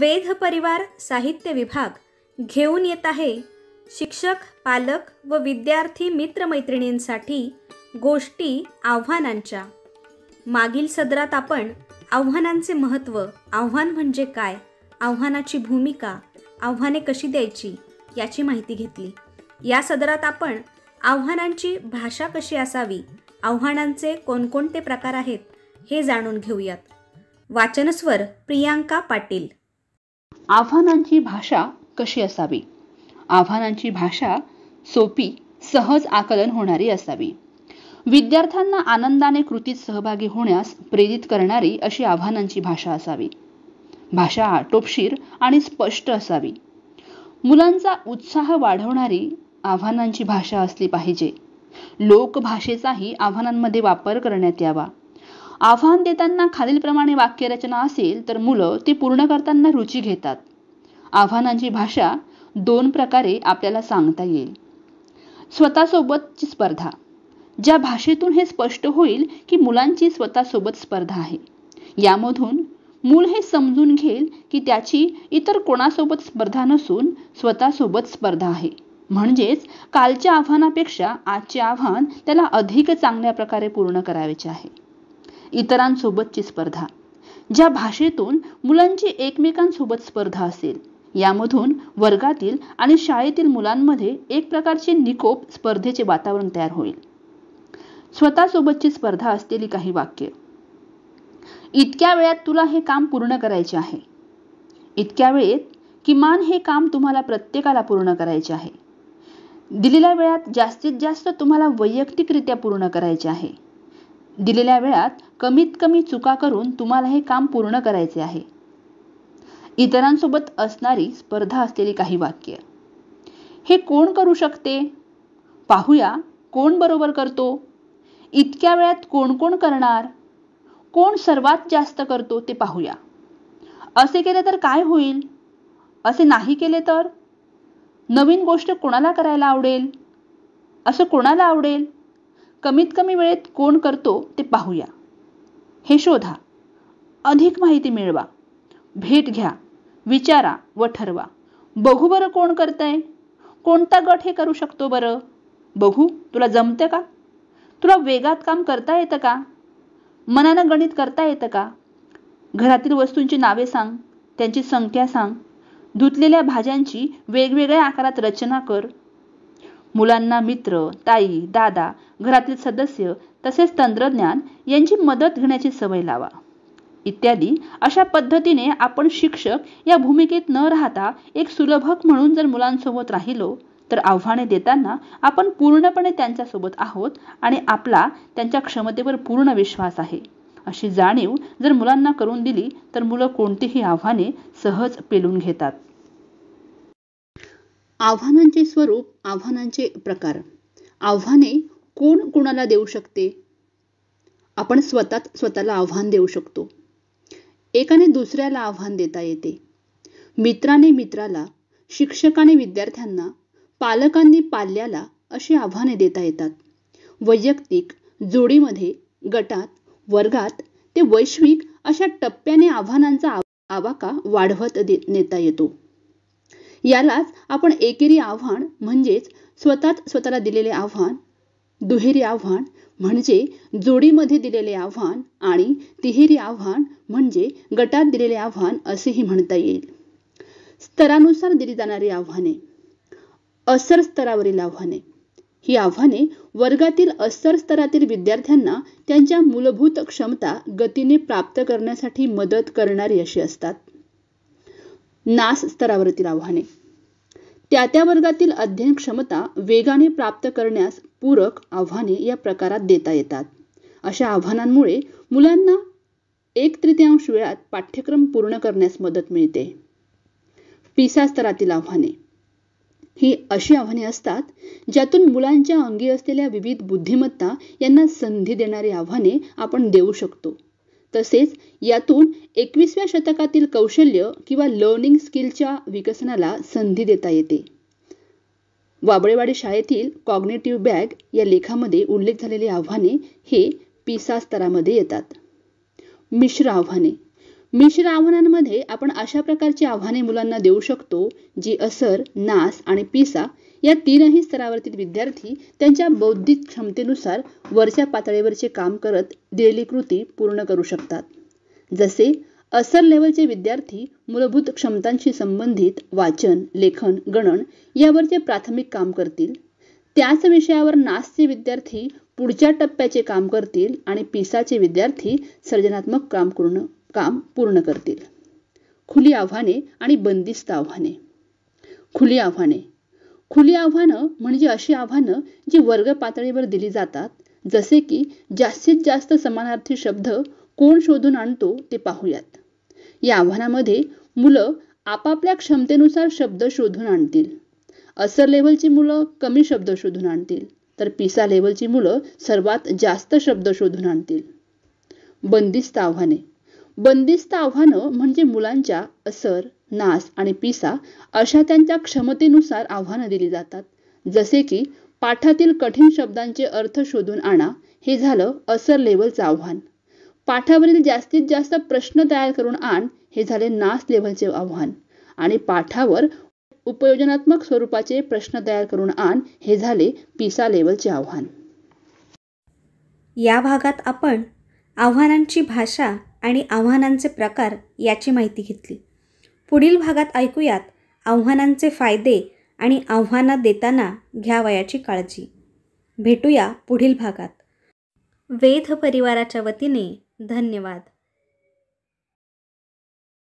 वेध परिवार साहित्य विभाग घेऊन येत आहे शिक्षक पालक व विद्यार्थी मित्रमैत्रिणींसाठी गोष्टी आव्हानांच्या मागील सदरात आपण आव्हानांचे महत्त्व आव्हान म्हणजे काय आव्हानाची भूमिका आव्हाने कशी द्यायची याची माहिती घेतली या सदरात आपण आव्हानांची भाषा कशी असावी आव्हानांचे कोणकोणते प्रकार आहेत हे जाणून घेऊयात वाचनस्वर प्रियांका पाटील आव्हानांची भाषा कशी असावी आव्हानांची भाषा सोपी सहज आकलन होणारी असावी विद्यार्थ्यांना आनंदाने कृतीत सहभागी होण्यास प्रेरित करणारी अशी आव्हानांची भाषा असावी भाषा आटोपशीर आणि स्पष्ट असावी मुलांचा उत्साह वाढवणारी आव्हानांची भाषा असली पाहिजे लोकभाषेचाही आव्हानांमध्ये वापर करण्यात यावा आव्हान देताना खालीलप्रमाणे वाक्यरचना असेल तर मुलं ती पूर्ण करताना रुची घेतात आव्हानांची भाषा दोन प्रकारे आपल्याला सांगता येईल स्वतःसोबतची स्पर्धा ज्या भाषेतून हे स्पष्ट होईल की मुलांची स्वतःसोबत स्पर्धा आहे यामधून मूल हे समजून घेईल की त्याची इतर कोणासोबत स्पर्धा नसून स्वतःसोबत स्पर्धा आहे म्हणजेच कालच्या आव्हानापेक्षा आजचे आव्हान त्याला अधिक चांगल्या प्रकारे पूर्ण करावेचे आहे इतरांसोबतची स्पर्धा ज्या भाषेतून मुलांची एकमेकांसोबत स्पर्धा असेल यामधून वर्गातील आणि शाळेतील मुलांमध्ये एक प्रकारचे निकोप स्पर्धेचे वातावरण तयार होईल स्वतःसोबतची स्पर्धा असलेली काही वाक्य इतक्या वेळात तुला हे काम पूर्ण करायचे आहे इतक्या वेळेत किमान हे काम तुम्हाला प्रत्येकाला पूर्ण करायचे आहे दिलेल्या वेळात जास्तीत जास्त तुम्हाला वैयक्तिकरित्या पूर्ण करायचे आहे दिलेल्या वेळात कमीत कमी चुका करून तुम्हाला हे काम पूर्ण करायचे आहे इतरांसोबत असणारी स्पर्धा असलेली काही वाक्य हे कोण करू शकते पाहूया कोण बरोबर करतो इतक्या वेळात कोण कोण करणार कोण सर्वात जास्त करतो ते पाहूया असे केले तर काय होईल असे नाही केले तर नवीन गोष्ट कोणाला करायला आवडेल असं कोणाला आवडेल कमीत कमी वेळेत कोण करतो ते पाहूया हे शोधा अधिक माहिती मिळवा भेट घ्या विचारा व ठरवा बघू बरं कोण करतंय कोणता गट हे करू शकतो बरं बघू तुला जमतं का तुला वेगात काम करता येतं का मनानं गणित करता येतं का घरातील वस्तूंची नावे सांग त्यांची संख्या सांग धुतलेल्या भाज्यांची वेगवेगळ्या आकारात रचना कर मुलांना मित्र ताई दादा घरातील सदस्य तसेच तंत्रज्ञान यांची मदत घेण्याची सवय लावा इत्यादी अशा पद्धतीने आपण शिक्षक या भूमिकेत न राहता एक सुलभक म्हणून जर मुलांसोबत राहिलो तर आव्हाने देताना आपण पूर्णपणे त्यांच्यासोबत आहोत आणि आपला त्यांच्या क्षमतेवर पूर्ण विश्वास आहे अशी जाणीव जर मुलांना करून दिली तर मुलं कोणतीही आव्हाने सहज पेलून घेतात आव्हानांचे स्वरूप आव्हानांचे प्रकार आव्हाने कोण कोणाला देऊ शकते आपण स्वतःच स्वतःला आव्हान देऊ शकतो एकाने दुसऱ्याला आव्हान देता येते मित्राने मित्राला शिक्षकाने विद्यार्थ्यांना पालकांनी पाल्याला अशी आव्हाने देता येतात वैयक्तिक जोडीमध्ये गटात वर्गात ते वैश्विक अशा टप्प्याने आव्हानांचा आवाका वाढवत नेता येतो यालाच आपण एकेरी आव्हान म्हणजेच स्वतःच स्वतःला दिलेले आव्हान दुहेरी आव्हान म्हणजे जोडीमध्ये दिलेले आव्हान आणि तिहेरी आव्हान म्हणजे गटात दिलेले आव्हान असेही म्हणता येईल स्तरानुसार दिली जाणारी आव्हाने असर स्तरावरील आव्हाने ही आव्हाने वर्गातील असर स्तरातील विद्यार्थ्यांना त्यांच्या मूलभूत क्षमता गतीने प्राप्त करण्यासाठी मदत करणारी अशी असतात नास स्तरावरील आव्हाने त्या त्या वर्गातील अध्ययन क्षमता वेगाने प्राप्त करण्यास पूरक आव्हाने या प्रकारात देता येतात अशा आव्हानांमुळे मुलांना एक तृतीयांश वेळात पाठ्यक्रम पूर्ण करण्यास मदत मिळते पिसा स्तरातील आव्हाने ही अशी आव्हाने असतात ज्यातून मुलांच्या अंगी असलेल्या विविध बुद्धिमत्ता यांना संधी देणारी आव्हाने आपण देऊ शकतो तसेच यातून एकविसव्या शतकातील कौशल्य किंवा लर्निंग स्किलच्या विकसनाला संधी देता येते वाबळेवाडी शाळेतील कॉग्नेटिव्ह बॅग या लेखामध्ये उल्लेख झालेली आव्हाने हे पिसा स्तरामध्ये येतात मिश्र आव्हाने मिश्र आव्हानांमध्ये आपण अशा प्रकारची आव्हाने मुलांना देऊ शकतो जी असर नास आणि पिसा या तीनही स्तरावरतील विद्यार्थी त्यांच्या बौद्धिक क्षमतेनुसार वरच्या पातळीवरचे काम करत दिलेली कृती पूर्ण करू शकतात जसे असर लेवलचे विद्यार्थी मूलभूत क्षमतांशी संबंधित वाचन लेखन गणन यावरचे प्राथमिक काम करतील त्याच विषयावर नासचे विद्यार्थी पुढच्या टप्प्याचे काम करतील आणि पिसाचे विद्यार्थी सर्जनात्मक काम पूर्ण काम पूर्ण करतील खुली आव्हाने आणि बंदिस्त आव्हाने खुली आव्हाने खुली आव्हानं म्हणजे अशी आव्हानं जी वर्ग पातळीवर दिली जातात जसे की जास्तीत जास्त समानार्थी शब्द कोण शोधून आणतो ते पाहूयात या आव्हानामध्ये मुलं आपापल्या क्षमतेनुसार शब्द शोधून आणतील असर लेवलची मुलं कमी शब्द शोधून आणतील तर पिसा लेवलची मुलं सर्वात जास्त शब्द शोधून आणतील बंदिस्त आव्हाने बंदिस्त आव्हानं म्हणजे मुलांच्या असर नास आणि पिसा अशा त्यांच्या क्षमतेनुसार आव्हानं दिली जातात जसे की पाठातील कठीण शब्दांचे अर्थ शोधून आणा हे झालं असर लेवलचं आव्हान पाठावरील जास्तीत जास्त प्रश्न तयार करून आण हे झाले नास लेवलचे आव्हान आणि पाठावर उपयोजनात्मक स्वरूपाचे प्रश्न तयार करून आण हे झाले पिसा लेवलचे आव्हान या भागात आपण आव्हानांची भाषा आणि आव्हानांचे प्रकार याची माहिती घेतली पुढील भागात ऐकूयात आव्हानांचे फायदे आणि आव्हानं देताना घ्यावयाची काळजी भेटूया पुढील भागात वेध परिवाराच्या वतीने धन्यवाद